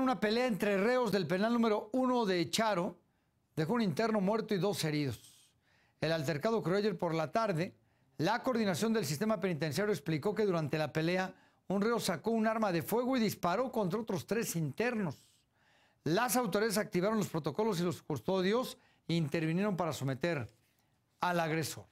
una pelea entre reos del penal número uno de Charo dejó un interno muerto y dos heridos. El altercado ocurrió ayer por la tarde. La coordinación del sistema penitenciario explicó que durante la pelea un reo sacó un arma de fuego y disparó contra otros tres internos. Las autoridades activaron los protocolos y los custodios intervinieron para someter al agresor.